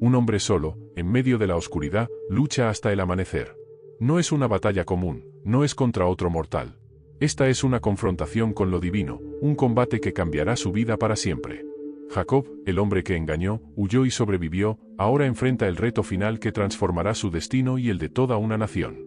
Un hombre solo, en medio de la oscuridad, lucha hasta el amanecer. No es una batalla común, no es contra otro mortal. Esta es una confrontación con lo divino, un combate que cambiará su vida para siempre. Jacob, el hombre que engañó, huyó y sobrevivió, ahora enfrenta el reto final que transformará su destino y el de toda una nación.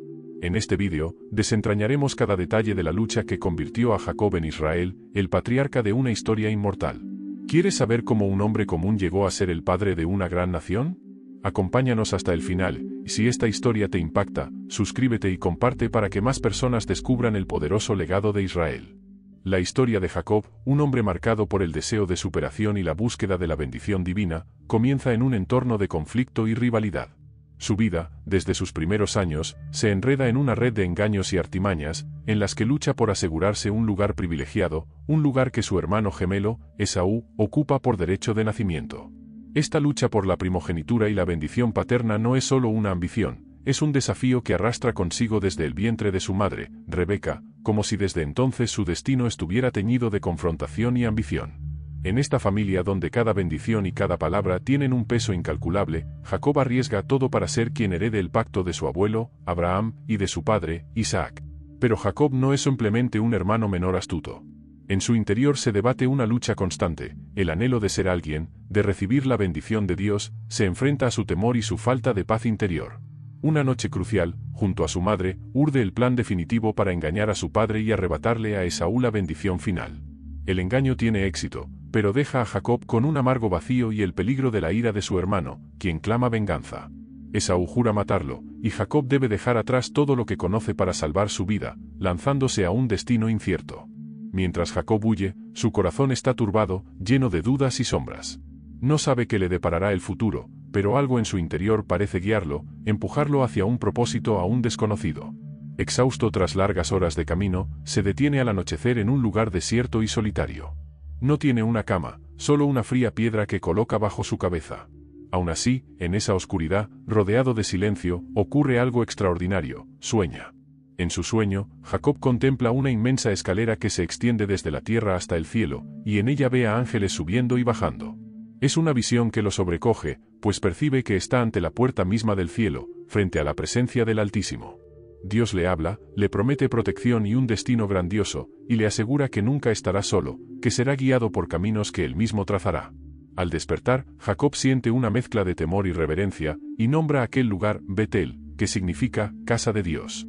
En este vídeo, desentrañaremos cada detalle de la lucha que convirtió a Jacob en Israel, el patriarca de una historia inmortal. ¿Quieres saber cómo un hombre común llegó a ser el padre de una gran nación? Acompáñanos hasta el final, y si esta historia te impacta, suscríbete y comparte para que más personas descubran el poderoso legado de Israel. La historia de Jacob, un hombre marcado por el deseo de superación y la búsqueda de la bendición divina, comienza en un entorno de conflicto y rivalidad. Su vida, desde sus primeros años, se enreda en una red de engaños y artimañas, en las que lucha por asegurarse un lugar privilegiado, un lugar que su hermano gemelo, Esaú, ocupa por derecho de nacimiento. Esta lucha por la primogenitura y la bendición paterna no es solo una ambición, es un desafío que arrastra consigo desde el vientre de su madre, Rebeca, como si desde entonces su destino estuviera teñido de confrontación y ambición. En esta familia donde cada bendición y cada palabra tienen un peso incalculable, Jacob arriesga todo para ser quien herede el pacto de su abuelo, Abraham, y de su padre, Isaac. Pero Jacob no es simplemente un hermano menor astuto. En su interior se debate una lucha constante, el anhelo de ser alguien, de recibir la bendición de Dios, se enfrenta a su temor y su falta de paz interior. Una noche crucial, junto a su madre, urde el plan definitivo para engañar a su padre y arrebatarle a Esaú la bendición final. El engaño tiene éxito, pero deja a Jacob con un amargo vacío y el peligro de la ira de su hermano, quien clama venganza. Esaú jura matarlo, y Jacob debe dejar atrás todo lo que conoce para salvar su vida, lanzándose a un destino incierto. Mientras Jacob huye, su corazón está turbado, lleno de dudas y sombras. No sabe qué le deparará el futuro, pero algo en su interior parece guiarlo, empujarlo hacia un propósito aún desconocido. Exhausto tras largas horas de camino, se detiene al anochecer en un lugar desierto y solitario. No tiene una cama, solo una fría piedra que coloca bajo su cabeza. Aún así, en esa oscuridad, rodeado de silencio, ocurre algo extraordinario, sueña. En su sueño, Jacob contempla una inmensa escalera que se extiende desde la tierra hasta el cielo, y en ella ve a ángeles subiendo y bajando. Es una visión que lo sobrecoge, pues percibe que está ante la puerta misma del cielo, frente a la presencia del Altísimo. Dios le habla, le promete protección y un destino grandioso, y le asegura que nunca estará solo, que será guiado por caminos que él mismo trazará. Al despertar, Jacob siente una mezcla de temor y reverencia, y nombra aquel lugar Betel, que significa casa de Dios.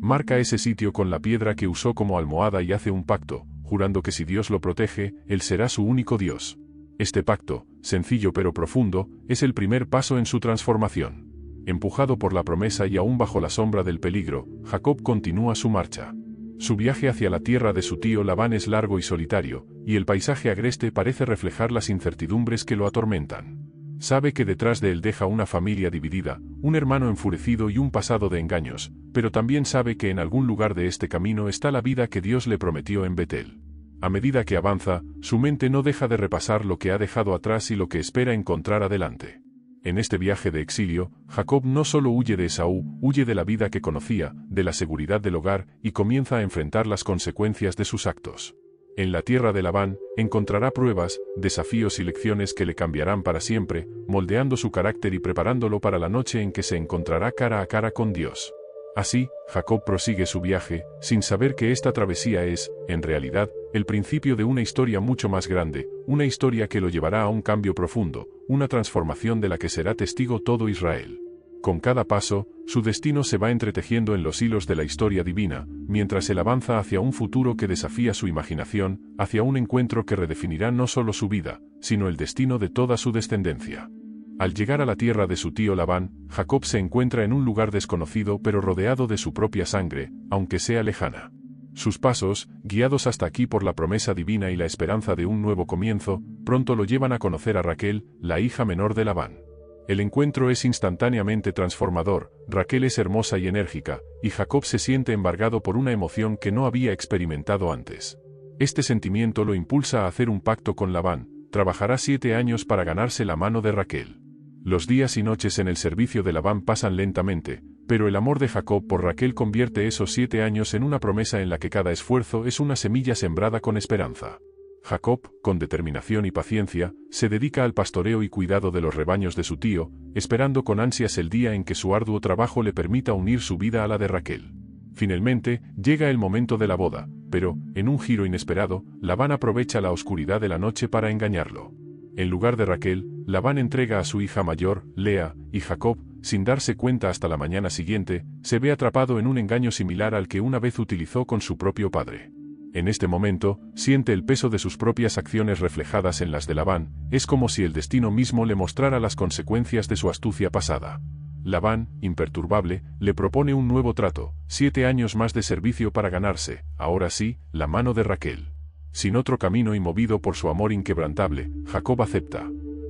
Marca ese sitio con la piedra que usó como almohada y hace un pacto, jurando que si Dios lo protege, él será su único Dios. Este pacto, sencillo pero profundo, es el primer paso en su transformación. Empujado por la promesa y aún bajo la sombra del peligro, Jacob continúa su marcha. Su viaje hacia la tierra de su tío Labán es largo y solitario, y el paisaje agreste parece reflejar las incertidumbres que lo atormentan. Sabe que detrás de él deja una familia dividida, un hermano enfurecido y un pasado de engaños, pero también sabe que en algún lugar de este camino está la vida que Dios le prometió en Betel. A medida que avanza, su mente no deja de repasar lo que ha dejado atrás y lo que espera encontrar adelante. En este viaje de exilio, Jacob no solo huye de Esaú, huye de la vida que conocía, de la seguridad del hogar, y comienza a enfrentar las consecuencias de sus actos. En la tierra de Labán, encontrará pruebas, desafíos y lecciones que le cambiarán para siempre, moldeando su carácter y preparándolo para la noche en que se encontrará cara a cara con Dios. Así, Jacob prosigue su viaje, sin saber que esta travesía es, en realidad, el principio de una historia mucho más grande, una historia que lo llevará a un cambio profundo, una transformación de la que será testigo todo Israel. Con cada paso, su destino se va entretejiendo en los hilos de la historia divina, mientras él avanza hacia un futuro que desafía su imaginación, hacia un encuentro que redefinirá no solo su vida, sino el destino de toda su descendencia. Al llegar a la tierra de su tío Labán, Jacob se encuentra en un lugar desconocido pero rodeado de su propia sangre, aunque sea lejana. Sus pasos, guiados hasta aquí por la promesa divina y la esperanza de un nuevo comienzo, pronto lo llevan a conocer a Raquel, la hija menor de Labán. El encuentro es instantáneamente transformador, Raquel es hermosa y enérgica, y Jacob se siente embargado por una emoción que no había experimentado antes. Este sentimiento lo impulsa a hacer un pacto con Labán, trabajará siete años para ganarse la mano de Raquel. Los días y noches en el servicio de Labán pasan lentamente, pero el amor de Jacob por Raquel convierte esos siete años en una promesa en la que cada esfuerzo es una semilla sembrada con esperanza. Jacob, con determinación y paciencia, se dedica al pastoreo y cuidado de los rebaños de su tío, esperando con ansias el día en que su arduo trabajo le permita unir su vida a la de Raquel. Finalmente, llega el momento de la boda, pero, en un giro inesperado, Labán aprovecha la oscuridad de la noche para engañarlo. En lugar de Raquel, Labán entrega a su hija mayor, Lea, y Jacob, sin darse cuenta hasta la mañana siguiente, se ve atrapado en un engaño similar al que una vez utilizó con su propio padre. En este momento, siente el peso de sus propias acciones reflejadas en las de Labán, es como si el destino mismo le mostrara las consecuencias de su astucia pasada. Labán, imperturbable, le propone un nuevo trato, siete años más de servicio para ganarse, ahora sí, la mano de Raquel. Sin otro camino y movido por su amor inquebrantable, Jacob acepta.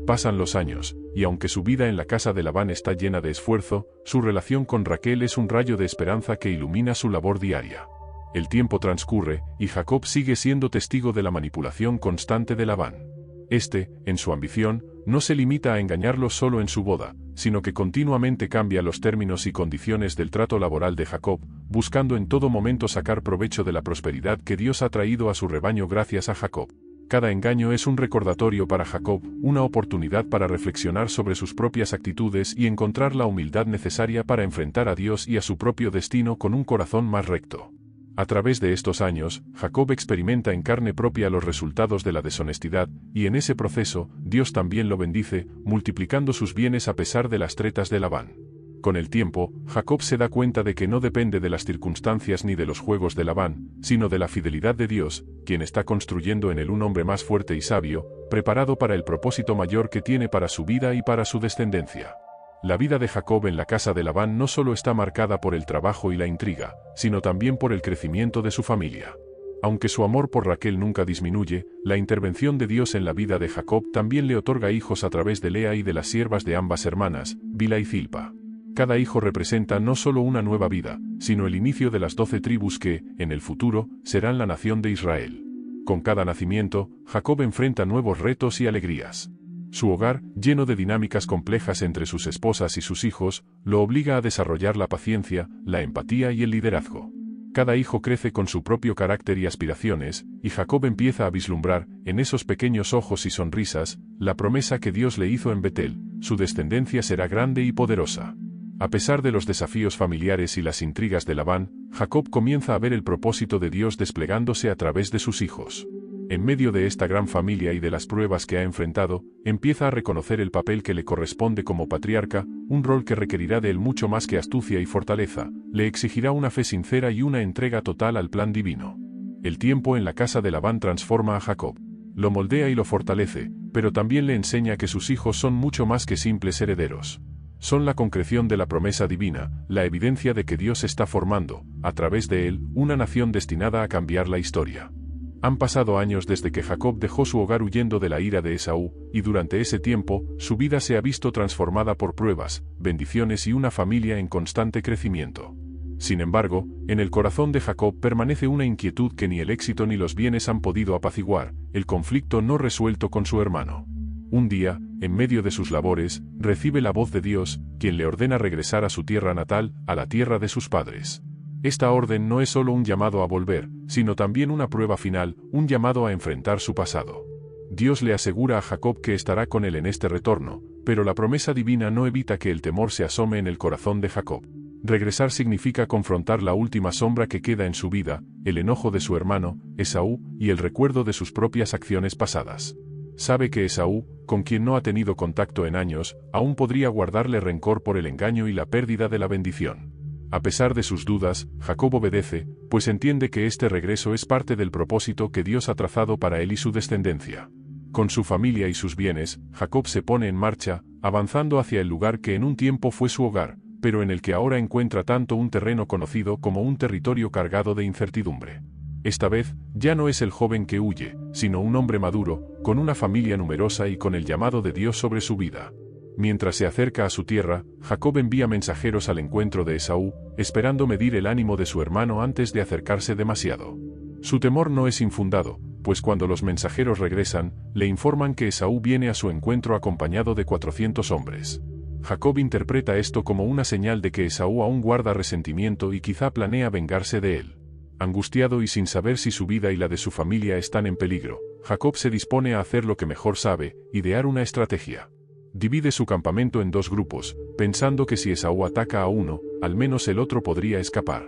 Pasan los años, y aunque su vida en la casa de Labán está llena de esfuerzo, su relación con Raquel es un rayo de esperanza que ilumina su labor diaria. El tiempo transcurre, y Jacob sigue siendo testigo de la manipulación constante de Labán. Este, en su ambición, no se limita a engañarlo solo en su boda, sino que continuamente cambia los términos y condiciones del trato laboral de Jacob, buscando en todo momento sacar provecho de la prosperidad que Dios ha traído a su rebaño gracias a Jacob cada engaño es un recordatorio para Jacob, una oportunidad para reflexionar sobre sus propias actitudes y encontrar la humildad necesaria para enfrentar a Dios y a su propio destino con un corazón más recto. A través de estos años, Jacob experimenta en carne propia los resultados de la deshonestidad, y en ese proceso, Dios también lo bendice, multiplicando sus bienes a pesar de las tretas de Labán. Con el tiempo, Jacob se da cuenta de que no depende de las circunstancias ni de los juegos de Labán, sino de la fidelidad de Dios, quien está construyendo en él un hombre más fuerte y sabio, preparado para el propósito mayor que tiene para su vida y para su descendencia. La vida de Jacob en la casa de Labán no solo está marcada por el trabajo y la intriga, sino también por el crecimiento de su familia. Aunque su amor por Raquel nunca disminuye, la intervención de Dios en la vida de Jacob también le otorga hijos a través de Lea y de las siervas de ambas hermanas, Bila y Zilpa. Cada hijo representa no solo una nueva vida, sino el inicio de las doce tribus que, en el futuro, serán la nación de Israel. Con cada nacimiento, Jacob enfrenta nuevos retos y alegrías. Su hogar, lleno de dinámicas complejas entre sus esposas y sus hijos, lo obliga a desarrollar la paciencia, la empatía y el liderazgo. Cada hijo crece con su propio carácter y aspiraciones, y Jacob empieza a vislumbrar, en esos pequeños ojos y sonrisas, la promesa que Dios le hizo en Betel, su descendencia será grande y poderosa. A pesar de los desafíos familiares y las intrigas de Labán, Jacob comienza a ver el propósito de Dios desplegándose a través de sus hijos. En medio de esta gran familia y de las pruebas que ha enfrentado, empieza a reconocer el papel que le corresponde como patriarca, un rol que requerirá de él mucho más que astucia y fortaleza, le exigirá una fe sincera y una entrega total al plan divino. El tiempo en la casa de Labán transforma a Jacob. Lo moldea y lo fortalece, pero también le enseña que sus hijos son mucho más que simples herederos son la concreción de la promesa divina, la evidencia de que Dios está formando, a través de él, una nación destinada a cambiar la historia. Han pasado años desde que Jacob dejó su hogar huyendo de la ira de Esaú, y durante ese tiempo, su vida se ha visto transformada por pruebas, bendiciones y una familia en constante crecimiento. Sin embargo, en el corazón de Jacob permanece una inquietud que ni el éxito ni los bienes han podido apaciguar, el conflicto no resuelto con su hermano un día, en medio de sus labores, recibe la voz de Dios, quien le ordena regresar a su tierra natal, a la tierra de sus padres. Esta orden no es solo un llamado a volver, sino también una prueba final, un llamado a enfrentar su pasado. Dios le asegura a Jacob que estará con él en este retorno, pero la promesa divina no evita que el temor se asome en el corazón de Jacob. Regresar significa confrontar la última sombra que queda en su vida, el enojo de su hermano, Esaú, y el recuerdo de sus propias acciones pasadas. Sabe que Esaú, con quien no ha tenido contacto en años, aún podría guardarle rencor por el engaño y la pérdida de la bendición. A pesar de sus dudas, Jacob obedece, pues entiende que este regreso es parte del propósito que Dios ha trazado para él y su descendencia. Con su familia y sus bienes, Jacob se pone en marcha, avanzando hacia el lugar que en un tiempo fue su hogar, pero en el que ahora encuentra tanto un terreno conocido como un territorio cargado de incertidumbre. Esta vez, ya no es el joven que huye, sino un hombre maduro, con una familia numerosa y con el llamado de Dios sobre su vida. Mientras se acerca a su tierra, Jacob envía mensajeros al encuentro de Esaú, esperando medir el ánimo de su hermano antes de acercarse demasiado. Su temor no es infundado, pues cuando los mensajeros regresan, le informan que Esaú viene a su encuentro acompañado de 400 hombres. Jacob interpreta esto como una señal de que Esaú aún guarda resentimiento y quizá planea vengarse de él. Angustiado y sin saber si su vida y la de su familia están en peligro, Jacob se dispone a hacer lo que mejor sabe, idear una estrategia. Divide su campamento en dos grupos, pensando que si Esaú ataca a uno, al menos el otro podría escapar.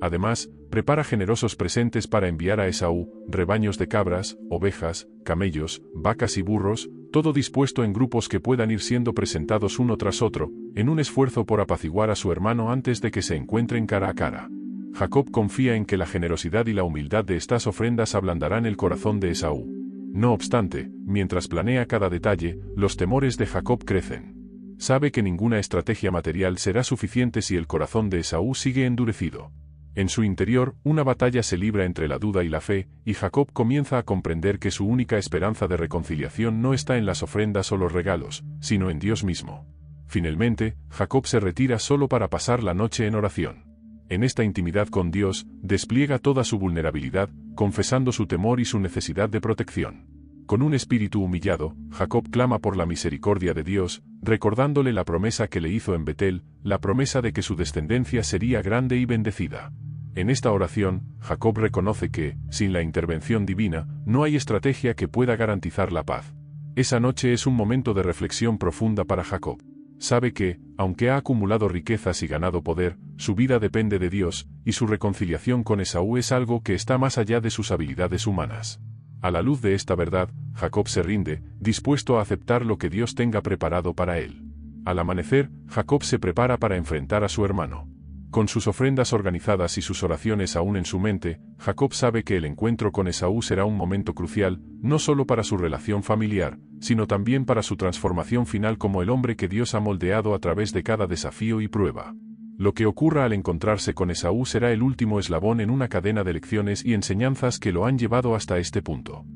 Además, prepara generosos presentes para enviar a Esaú, rebaños de cabras, ovejas, camellos, vacas y burros, todo dispuesto en grupos que puedan ir siendo presentados uno tras otro, en un esfuerzo por apaciguar a su hermano antes de que se encuentren cara a cara. Jacob confía en que la generosidad y la humildad de estas ofrendas ablandarán el corazón de Esaú. No obstante, mientras planea cada detalle, los temores de Jacob crecen. Sabe que ninguna estrategia material será suficiente si el corazón de Esaú sigue endurecido. En su interior, una batalla se libra entre la duda y la fe, y Jacob comienza a comprender que su única esperanza de reconciliación no está en las ofrendas o los regalos, sino en Dios mismo. Finalmente, Jacob se retira solo para pasar la noche en oración en esta intimidad con Dios, despliega toda su vulnerabilidad, confesando su temor y su necesidad de protección. Con un espíritu humillado, Jacob clama por la misericordia de Dios, recordándole la promesa que le hizo en Betel, la promesa de que su descendencia sería grande y bendecida. En esta oración, Jacob reconoce que, sin la intervención divina, no hay estrategia que pueda garantizar la paz. Esa noche es un momento de reflexión profunda para Jacob. Sabe que, aunque ha acumulado riquezas y ganado poder, su vida depende de Dios, y su reconciliación con Esaú es algo que está más allá de sus habilidades humanas. A la luz de esta verdad, Jacob se rinde, dispuesto a aceptar lo que Dios tenga preparado para él. Al amanecer, Jacob se prepara para enfrentar a su hermano. Con sus ofrendas organizadas y sus oraciones aún en su mente, Jacob sabe que el encuentro con Esaú será un momento crucial, no solo para su relación familiar, sino también para su transformación final como el hombre que Dios ha moldeado a través de cada desafío y prueba. Lo que ocurra al encontrarse con Esaú será el último eslabón en una cadena de lecciones y enseñanzas que lo han llevado hasta este punto.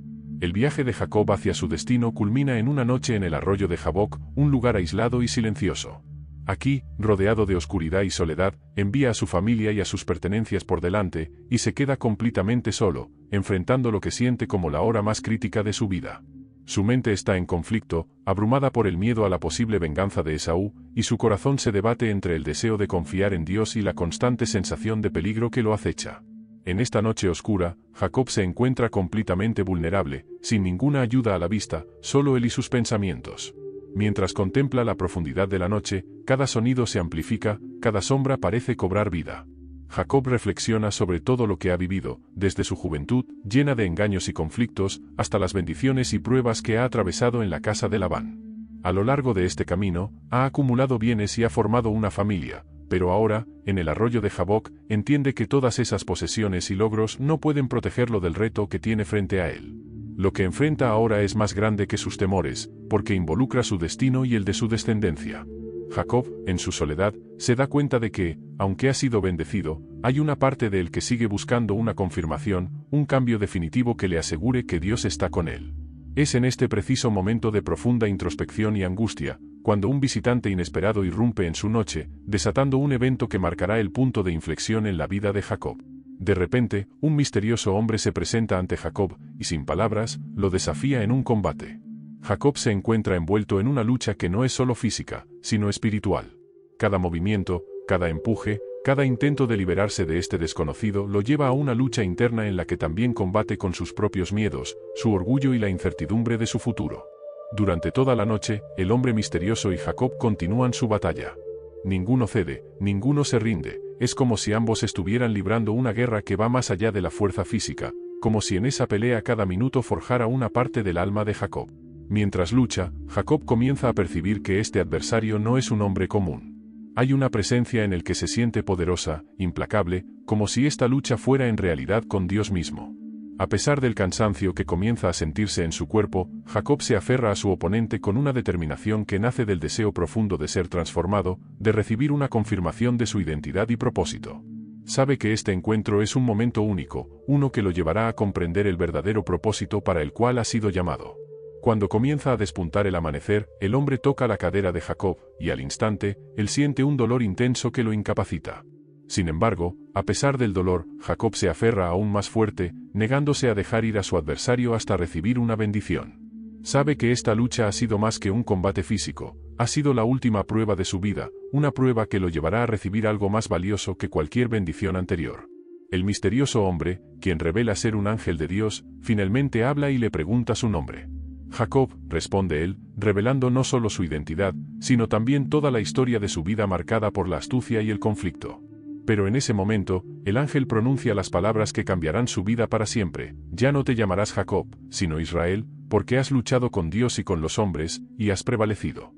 El viaje de Jacob hacia su destino culmina en una noche en el arroyo de Jaboc, un lugar aislado y silencioso. Aquí, rodeado de oscuridad y soledad, envía a su familia y a sus pertenencias por delante, y se queda completamente solo, enfrentando lo que siente como la hora más crítica de su vida. Su mente está en conflicto, abrumada por el miedo a la posible venganza de Esaú, y su corazón se debate entre el deseo de confiar en Dios y la constante sensación de peligro que lo acecha. En esta noche oscura, Jacob se encuentra completamente vulnerable, sin ninguna ayuda a la vista, solo él y sus pensamientos. Mientras contempla la profundidad de la noche, cada sonido se amplifica, cada sombra parece cobrar vida. Jacob reflexiona sobre todo lo que ha vivido, desde su juventud, llena de engaños y conflictos, hasta las bendiciones y pruebas que ha atravesado en la casa de Labán. A lo largo de este camino, ha acumulado bienes y ha formado una familia, pero ahora, en el arroyo de Jaboc, entiende que todas esas posesiones y logros no pueden protegerlo del reto que tiene frente a él. Lo que enfrenta ahora es más grande que sus temores, porque involucra su destino y el de su descendencia. Jacob, en su soledad, se da cuenta de que, aunque ha sido bendecido, hay una parte de él que sigue buscando una confirmación, un cambio definitivo que le asegure que Dios está con él. Es en este preciso momento de profunda introspección y angustia, cuando un visitante inesperado irrumpe en su noche, desatando un evento que marcará el punto de inflexión en la vida de Jacob. De repente, un misterioso hombre se presenta ante Jacob, y sin palabras, lo desafía en un combate. Jacob se encuentra envuelto en una lucha que no es solo física, sino espiritual. Cada movimiento, cada empuje, cada intento de liberarse de este desconocido lo lleva a una lucha interna en la que también combate con sus propios miedos, su orgullo y la incertidumbre de su futuro. Durante toda la noche, el hombre misterioso y Jacob continúan su batalla ninguno cede, ninguno se rinde, es como si ambos estuvieran librando una guerra que va más allá de la fuerza física, como si en esa pelea cada minuto forjara una parte del alma de Jacob. Mientras lucha, Jacob comienza a percibir que este adversario no es un hombre común. Hay una presencia en el que se siente poderosa, implacable, como si esta lucha fuera en realidad con Dios mismo. A pesar del cansancio que comienza a sentirse en su cuerpo, Jacob se aferra a su oponente con una determinación que nace del deseo profundo de ser transformado, de recibir una confirmación de su identidad y propósito. Sabe que este encuentro es un momento único, uno que lo llevará a comprender el verdadero propósito para el cual ha sido llamado. Cuando comienza a despuntar el amanecer, el hombre toca la cadera de Jacob, y al instante, él siente un dolor intenso que lo incapacita. Sin embargo, a pesar del dolor, Jacob se aferra aún más fuerte, negándose a dejar ir a su adversario hasta recibir una bendición. Sabe que esta lucha ha sido más que un combate físico, ha sido la última prueba de su vida, una prueba que lo llevará a recibir algo más valioso que cualquier bendición anterior. El misterioso hombre, quien revela ser un ángel de Dios, finalmente habla y le pregunta su nombre. Jacob, responde él, revelando no solo su identidad, sino también toda la historia de su vida marcada por la astucia y el conflicto. Pero en ese momento, el ángel pronuncia las palabras que cambiarán su vida para siempre. Ya no te llamarás Jacob, sino Israel, porque has luchado con Dios y con los hombres, y has prevalecido.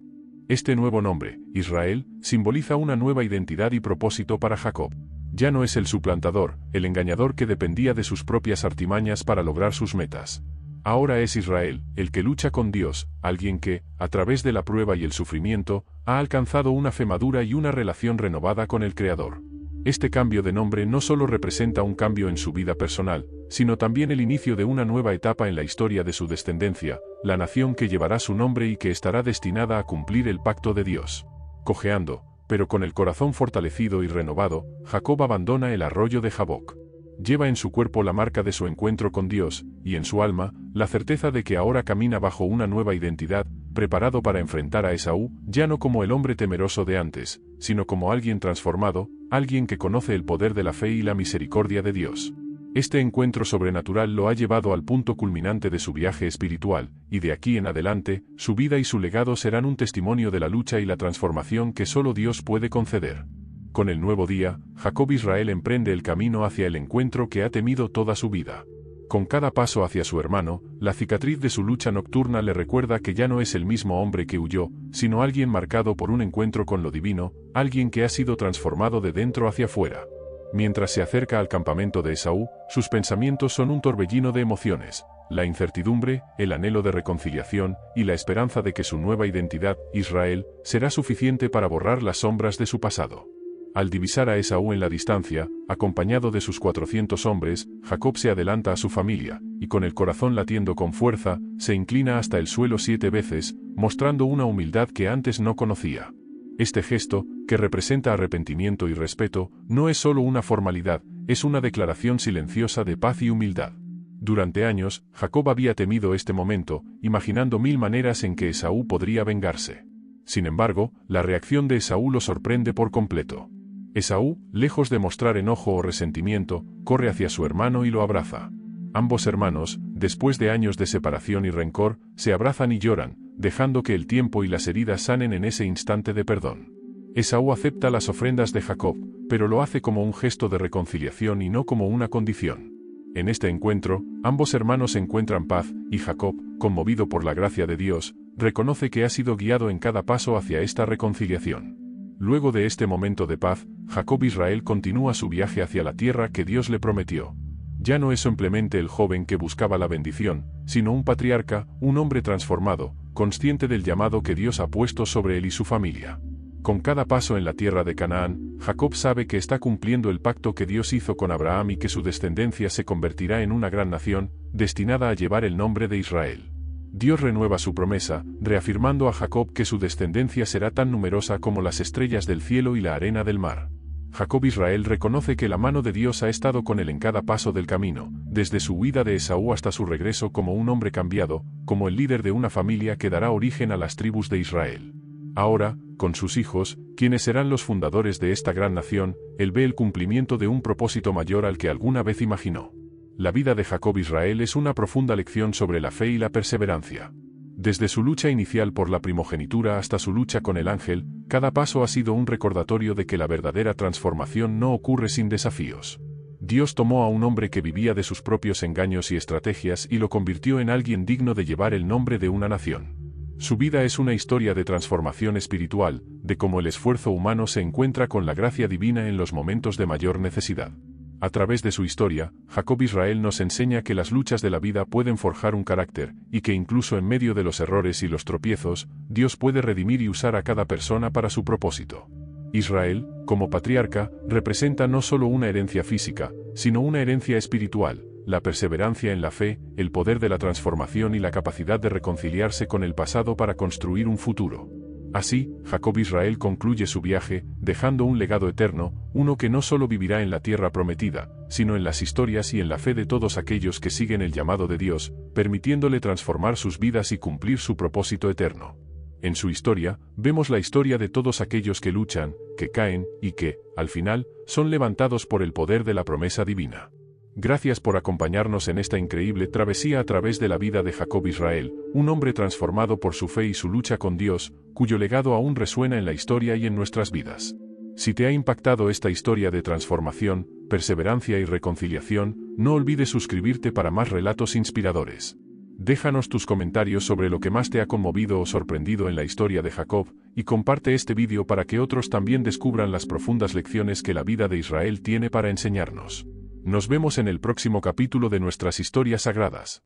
Este nuevo nombre, Israel, simboliza una nueva identidad y propósito para Jacob. Ya no es el suplantador, el engañador que dependía de sus propias artimañas para lograr sus metas. Ahora es Israel, el que lucha con Dios, alguien que, a través de la prueba y el sufrimiento, ha alcanzado una fe madura y una relación renovada con el Creador. Este cambio de nombre no solo representa un cambio en su vida personal, sino también el inicio de una nueva etapa en la historia de su descendencia, la nación que llevará su nombre y que estará destinada a cumplir el pacto de Dios. Cojeando, pero con el corazón fortalecido y renovado, Jacob abandona el arroyo de Jaboc. Lleva en su cuerpo la marca de su encuentro con Dios, y en su alma, la certeza de que ahora camina bajo una nueva identidad, preparado para enfrentar a Esaú, ya no como el hombre temeroso de antes, sino como alguien transformado, alguien que conoce el poder de la fe y la misericordia de Dios. Este encuentro sobrenatural lo ha llevado al punto culminante de su viaje espiritual, y de aquí en adelante, su vida y su legado serán un testimonio de la lucha y la transformación que solo Dios puede conceder. Con el nuevo día, Jacob Israel emprende el camino hacia el encuentro que ha temido toda su vida. Con cada paso hacia su hermano, la cicatriz de su lucha nocturna le recuerda que ya no es el mismo hombre que huyó, sino alguien marcado por un encuentro con lo divino, alguien que ha sido transformado de dentro hacia afuera. Mientras se acerca al campamento de Esaú, sus pensamientos son un torbellino de emociones, la incertidumbre, el anhelo de reconciliación, y la esperanza de que su nueva identidad, Israel, será suficiente para borrar las sombras de su pasado. Al divisar a Esaú en la distancia, Acompañado de sus 400 hombres, Jacob se adelanta a su familia, y con el corazón latiendo con fuerza, se inclina hasta el suelo siete veces, mostrando una humildad que antes no conocía. Este gesto, que representa arrepentimiento y respeto, no es solo una formalidad, es una declaración silenciosa de paz y humildad. Durante años, Jacob había temido este momento, imaginando mil maneras en que Esaú podría vengarse. Sin embargo, la reacción de Esaú lo sorprende por completo. Esaú, lejos de mostrar enojo o resentimiento, corre hacia su hermano y lo abraza. Ambos hermanos, después de años de separación y rencor, se abrazan y lloran, dejando que el tiempo y las heridas sanen en ese instante de perdón. Esaú acepta las ofrendas de Jacob, pero lo hace como un gesto de reconciliación y no como una condición. En este encuentro, ambos hermanos encuentran paz, y Jacob, conmovido por la gracia de Dios, reconoce que ha sido guiado en cada paso hacia esta reconciliación. Luego de este momento de paz, Jacob Israel continúa su viaje hacia la tierra que Dios le prometió. Ya no es simplemente el joven que buscaba la bendición, sino un patriarca, un hombre transformado, consciente del llamado que Dios ha puesto sobre él y su familia. Con cada paso en la tierra de Canaán, Jacob sabe que está cumpliendo el pacto que Dios hizo con Abraham y que su descendencia se convertirá en una gran nación, destinada a llevar el nombre de Israel. Dios renueva su promesa, reafirmando a Jacob que su descendencia será tan numerosa como las estrellas del cielo y la arena del mar. Jacob Israel reconoce que la mano de Dios ha estado con él en cada paso del camino, desde su huida de Esaú hasta su regreso como un hombre cambiado, como el líder de una familia que dará origen a las tribus de Israel. Ahora, con sus hijos, quienes serán los fundadores de esta gran nación, él ve el cumplimiento de un propósito mayor al que alguna vez imaginó. La vida de Jacob Israel es una profunda lección sobre la fe y la perseverancia. Desde su lucha inicial por la primogenitura hasta su lucha con el ángel, cada paso ha sido un recordatorio de que la verdadera transformación no ocurre sin desafíos. Dios tomó a un hombre que vivía de sus propios engaños y estrategias y lo convirtió en alguien digno de llevar el nombre de una nación. Su vida es una historia de transformación espiritual, de cómo el esfuerzo humano se encuentra con la gracia divina en los momentos de mayor necesidad. A través de su historia, Jacob Israel nos enseña que las luchas de la vida pueden forjar un carácter, y que incluso en medio de los errores y los tropiezos, Dios puede redimir y usar a cada persona para su propósito. Israel, como patriarca, representa no solo una herencia física, sino una herencia espiritual, la perseverancia en la fe, el poder de la transformación y la capacidad de reconciliarse con el pasado para construir un futuro. Así, Jacob Israel concluye su viaje, dejando un legado eterno, uno que no solo vivirá en la tierra prometida, sino en las historias y en la fe de todos aquellos que siguen el llamado de Dios, permitiéndole transformar sus vidas y cumplir su propósito eterno. En su historia, vemos la historia de todos aquellos que luchan, que caen, y que, al final, son levantados por el poder de la promesa divina. Gracias por acompañarnos en esta increíble travesía a través de la vida de Jacob Israel, un hombre transformado por su fe y su lucha con Dios, cuyo legado aún resuena en la historia y en nuestras vidas. Si te ha impactado esta historia de transformación, perseverancia y reconciliación, no olvides suscribirte para más relatos inspiradores. Déjanos tus comentarios sobre lo que más te ha conmovido o sorprendido en la historia de Jacob, y comparte este vídeo para que otros también descubran las profundas lecciones que la vida de Israel tiene para enseñarnos. Nos vemos en el próximo capítulo de nuestras historias sagradas.